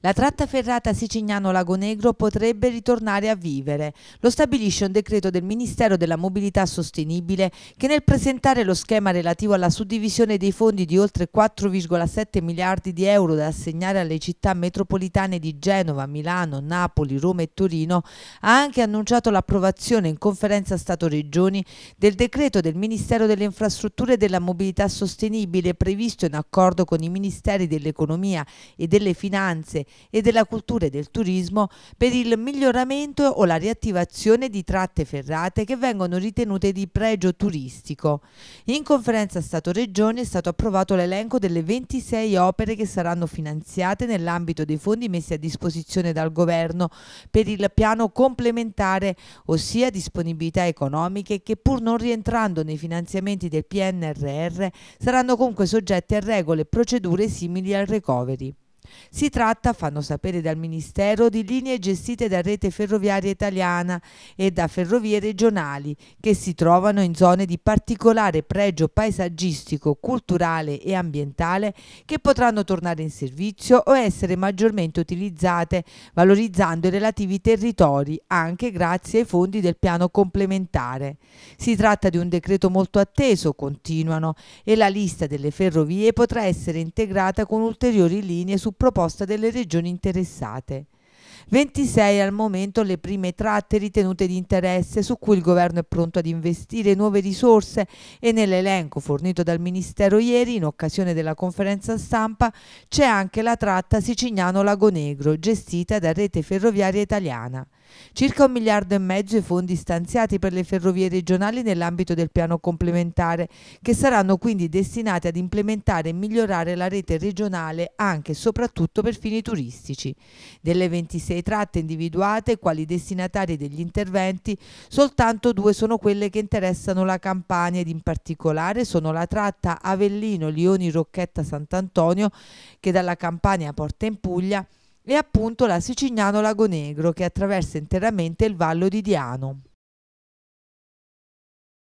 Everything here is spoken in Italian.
La tratta ferrata Sicignano-Lago Negro potrebbe ritornare a vivere. Lo stabilisce un decreto del Ministero della Mobilità Sostenibile che nel presentare lo schema relativo alla suddivisione dei fondi di oltre 4,7 miliardi di euro da assegnare alle città metropolitane di Genova, Milano, Napoli, Roma e Torino ha anche annunciato l'approvazione in conferenza Stato-Regioni del decreto del Ministero delle Infrastrutture e della Mobilità Sostenibile previsto in accordo con i Ministeri dell'Economia e delle Finanze e della cultura e del turismo per il miglioramento o la riattivazione di tratte ferrate che vengono ritenute di pregio turistico. In conferenza Stato-Regione è stato approvato l'elenco delle 26 opere che saranno finanziate nell'ambito dei fondi messi a disposizione dal Governo per il piano complementare, ossia disponibilità economiche che pur non rientrando nei finanziamenti del PNRR saranno comunque soggette a regole e procedure simili al recovery. Si tratta, fanno sapere dal Ministero, di linee gestite da Rete Ferroviaria Italiana e da ferrovie regionali che si trovano in zone di particolare pregio paesaggistico, culturale e ambientale che potranno tornare in servizio o essere maggiormente utilizzate valorizzando i relativi territori anche grazie ai fondi del piano complementare. Si tratta di un decreto molto atteso, continuano, e la lista delle ferrovie potrà essere integrata con ulteriori linee su proposta delle regioni interessate. 26 al momento le prime tratte ritenute di interesse su cui il governo è pronto ad investire nuove risorse e nell'elenco fornito dal Ministero ieri in occasione della conferenza stampa c'è anche la tratta Sicignano-Lago Negro gestita da Rete Ferroviaria Italiana. Circa un miliardo e mezzo i fondi stanziati per le ferrovie regionali nell'ambito del piano complementare, che saranno quindi destinati ad implementare e migliorare la rete regionale anche e soprattutto per fini turistici. Delle 26 tratte individuate, quali destinatari degli interventi, soltanto due sono quelle che interessano la Campania ed in particolare sono la tratta Avellino-Lioni-Rocchetta-Sant'Antonio che dalla Campania porta in Puglia e appunto la Sicignano Lago Negro che attraversa interamente il Vallo di Diano.